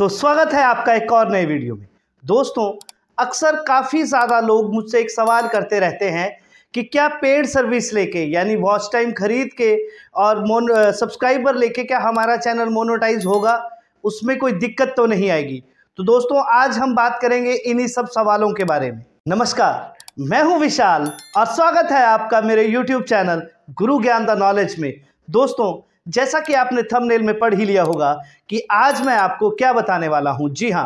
तो स्वागत है आपका एक और नए वीडियो में दोस्तों अक्सर काफ़ी ज़्यादा लोग मुझसे एक सवाल करते रहते हैं कि क्या पेड सर्विस लेके यानी वॉच टाइम खरीद के और मोन सब्सक्राइबर लेके क्या हमारा चैनल मोनोटाइज होगा उसमें कोई दिक्कत तो नहीं आएगी तो दोस्तों आज हम बात करेंगे इन्हीं सब सवालों के बारे में नमस्कार मैं हूं विशाल और स्वागत है आपका मेरे यूट्यूब चैनल गुरु ज्ञान द नॉलेज में दोस्तों जैसा कि आपने थंबनेल में पढ़ ही लिया होगा कि आज मैं आपको क्या बताने वाला हूं जी हां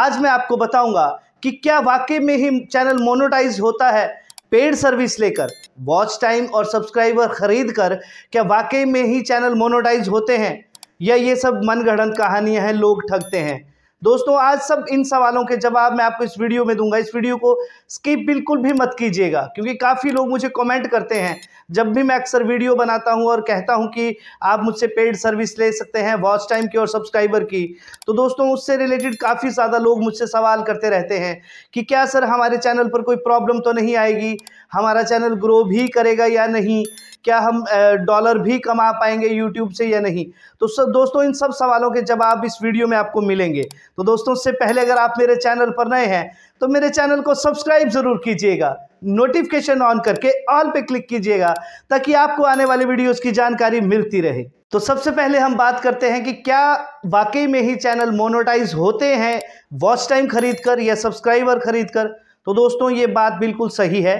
आज मैं आपको बताऊंगा कि क्या वाकई में ही चैनल मोनोटाइज होता है पेड सर्विस लेकर वॉच टाइम और सब्सक्राइबर खरीद कर क्या वाकई में ही चैनल मोनोटाइज होते हैं या ये सब मनगढ़ंत कहानियां हैं लोग ठगते हैं दोस्तों आज सब इन सवालों के जवाब मैं आपको इस वीडियो में दूंगा इस वीडियो को स्किप बिल्कुल भी मत कीजिएगा क्योंकि काफ़ी लोग मुझे कमेंट करते हैं जब भी मैं अक्सर वीडियो बनाता हूं और कहता हूं कि आप मुझसे पेड सर्विस ले सकते हैं वॉच टाइम की और सब्सक्राइबर की तो दोस्तों उससे रिलेटेड काफ़ी ज़्यादा लोग मुझसे सवाल करते रहते हैं कि क्या सर हमारे चैनल पर कोई प्रॉब्लम तो नहीं आएगी हमारा चैनल ग्रो भी करेगा या नहीं क्या हम डॉलर भी कमा पाएंगे यूट्यूब से या नहीं तो सब दोस्तों इन सब सवालों के जवाब इस वीडियो में आपको मिलेंगे तो दोस्तों से पहले अगर आप मेरे चैनल पर नए हैं तो मेरे चैनल को सब्सक्राइब ज़रूर कीजिएगा नोटिफिकेशन ऑन करके ऑल पे क्लिक कीजिएगा ताकि आपको आने वाले वीडियोस की जानकारी मिलती रहे तो सबसे पहले हम बात करते हैं कि क्या वाकई में ही चैनल मोनोटाइज होते हैं वॉच टाइम खरीद कर या सब्सक्राइबर खरीद कर तो दोस्तों ये बात बिल्कुल सही है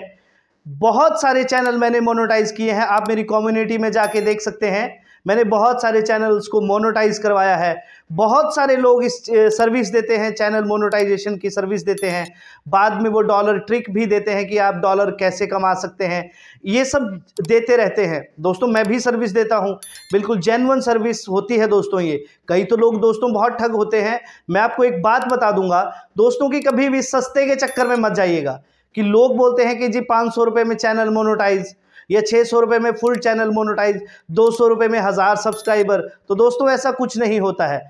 बहुत सारे चैनल मैंने मोनोटाइज किए हैं आप मेरी कम्युनिटी में जाके देख सकते हैं मैंने बहुत सारे चैनल्स को मोनोटाइज करवाया है बहुत सारे लोग इस सर्विस देते हैं चैनल मोनोटाइजेशन की सर्विस देते हैं बाद में वो डॉलर ट्रिक भी देते हैं कि आप डॉलर कैसे कमा सकते हैं ये सब देते रहते हैं दोस्तों मैं भी सर्विस देता हूँ बिल्कुल जेनवन सर्विस होती है दोस्तों ये कई तो लोग दोस्तों बहुत ठग होते हैं मैं आपको एक बात बता दूंगा दोस्तों की कभी भी सस्ते के चक्कर में मत जाइएगा कि लोग बोलते हैं कि जी पाँच सौ रुपये में चैनल मोनोटाइज या छः सौ रुपये में फुल चैनल मोनोटाइज दो सौ रुपये में हज़ार सब्सक्राइबर तो दोस्तों ऐसा कुछ नहीं होता है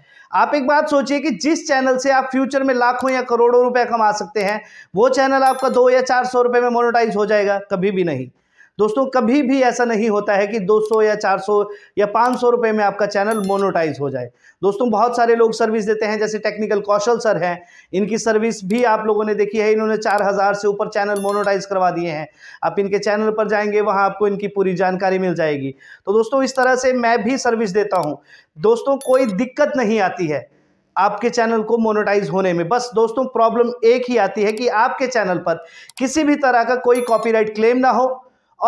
आप एक बात सोचिए कि जिस चैनल से आप फ्यूचर में लाखों या करोड़ों रुपए कमा सकते हैं वो चैनल आपका दो या चार सौ रुपये में मोनोटाइज हो जाएगा कभी भी नहीं दोस्तों कभी भी ऐसा नहीं होता है कि 200 या 400 या 500 रुपए में आपका चैनल मोनोटाइज हो जाए दोस्तों बहुत सारे लोग सर्विस देते हैं जैसे टेक्निकल कौशल सर हैं इनकी सर्विस भी आप लोगों ने देखी है इन्होंने 4000 से ऊपर चैनल मोनोटाइज करवा दिए हैं आप इनके चैनल पर जाएंगे वहाँ आपको इनकी पूरी जानकारी मिल जाएगी तो दोस्तों इस तरह से मैं भी सर्विस देता हूँ दोस्तों कोई दिक्कत नहीं आती है आपके चैनल को मोनेटाइज होने में बस दोस्तों प्रॉब्लम एक ही आती है कि आपके चैनल पर किसी भी तरह का कोई कॉपीराइट क्लेम ना हो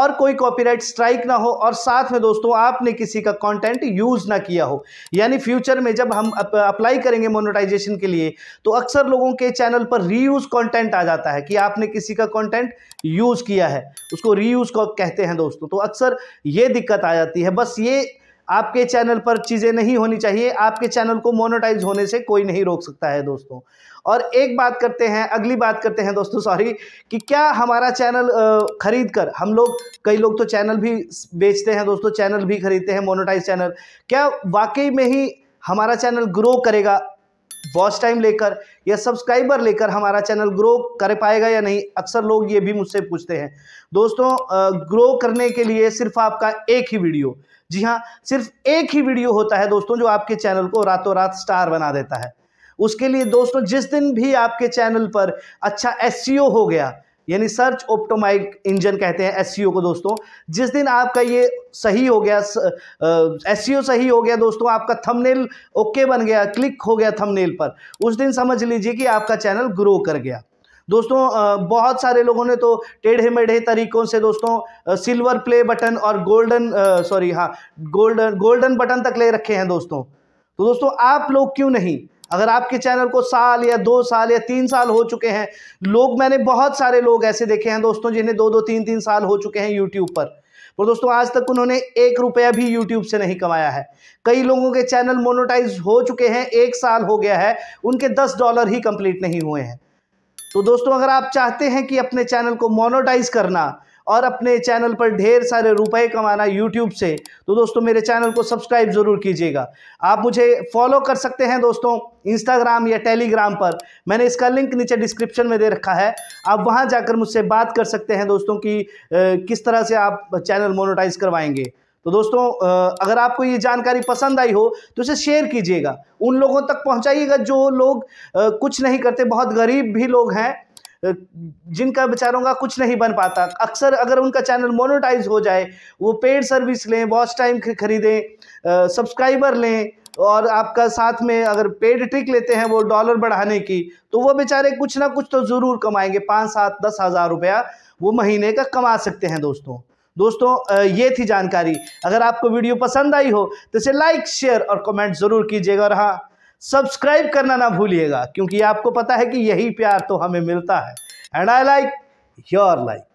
और कोई कॉपीराइट स्ट्राइक ना हो और साथ में दोस्तों आपने किसी का कंटेंट यूज़ ना किया हो यानी फ्यूचर में जब हम अप, अप्लाई करेंगे मोनेटाइजेशन के लिए तो अक्सर लोगों के चैनल पर रीयूज़ कंटेंट आ जाता है कि आपने किसी का कंटेंट यूज़ किया है उसको रीयूज़ कहते हैं दोस्तों तो अक्सर ये दिक्कत आ जाती है बस ये आपके चैनल पर चीज़ें नहीं होनी चाहिए आपके चैनल को मोनोटाइज होने से कोई नहीं रोक सकता है दोस्तों और एक बात करते हैं अगली बात करते हैं दोस्तों सॉरी कि क्या हमारा चैनल खरीद कर हम लोग कई लोग तो चैनल भी बेचते हैं दोस्तों चैनल भी खरीदते हैं मोनोटाइज चैनल क्या वाकई में ही हमारा चैनल ग्रो करेगा वॉच टाइम लेकर या सब्सक्राइबर लेकर हमारा चैनल ग्रो कर पाएगा या नहीं अक्सर लोग ये भी मुझसे पूछते हैं दोस्तों ग्रो करने के लिए सिर्फ आपका एक ही वीडियो जी हाँ सिर्फ एक ही वीडियो होता है दोस्तों जो आपके चैनल को रातों रात स्टार बना देता है उसके लिए दोस्तों जिस दिन भी आपके चैनल पर अच्छा एस e हो गया यानी सर्च ऑप्टोमाइक इंजन कहते हैं एस e को दोस्तों जिस दिन आपका ये सही हो गया एस e सही हो गया दोस्तों आपका थंबनेल ओके बन गया क्लिक हो गया थंबनेल पर उस दिन समझ लीजिए कि आपका चैनल ग्रो कर गया दोस्तों बहुत सारे लोगों ने तो टेढ़े मेढ़े तरीकों से दोस्तों सिल्वर प्ले बटन और गोल्डन सॉरी हाँ गोल्डन गोल्डन बटन तक ले रखे हैं दोस्तों तो दोस्तों आप लोग क्यों नहीं अगर आपके चैनल को साल या दो साल या तीन साल हो चुके हैं लोग मैंने बहुत सारे लोग ऐसे देखे हैं दोस्तों जिन्हें दो दो तीन तीन साल हो चुके हैं यूट्यूब पर और दोस्तों आज तक उन्होंने एक रुपया भी यूट्यूब से नहीं कमाया है कई लोगों के चैनल मोनोटाइज हो चुके हैं एक साल हो गया है उनके दस डॉलर ही कंप्लीट नहीं हुए हैं तो दोस्तों अगर आप चाहते हैं कि अपने चैनल को मोनोटाइज करना और अपने चैनल पर ढेर सारे रुपए कमाना यूट्यूब से तो दोस्तों मेरे चैनल को सब्सक्राइब ज़रूर कीजिएगा आप मुझे फॉलो कर सकते हैं दोस्तों इंस्टाग्राम या टेलीग्राम पर मैंने इसका लिंक नीचे डिस्क्रिप्शन में दे रखा है आप वहां जाकर मुझसे बात कर सकते हैं दोस्तों कि किस तरह से आप चैनल मोनोटाइज करवाएंगे तो दोस्तों अगर आपको ये जानकारी पसंद आई हो तो इसे शेयर कीजिएगा उन लोगों तक पहुंचाइएगा जो लोग कुछ नहीं करते बहुत गरीब भी लोग हैं जिनका बेचारों का कुछ नहीं बन पाता अक्सर अगर उनका चैनल मोनोटाइज हो जाए वो पेड सर्विस लें वॉच टाइम खरीदें सब्सक्राइबर लें और आपका साथ में अगर पेड ट्रिक लेते हैं वो डॉलर बढ़ाने की तो वो बेचारे कुछ ना कुछ तो ज़रूर कमाएंगे पाँच सात दस हज़ार रुपया वो महीने का कमा सकते हैं दोस्तों दोस्तों ये थी जानकारी अगर आपको वीडियो पसंद आई हो तो इसे लाइक शेयर और कमेंट ज़रूर कीजिएगा और हाँ सब्सक्राइब करना ना भूलिएगा क्योंकि आपको पता है कि यही प्यार तो हमें मिलता है and I like your like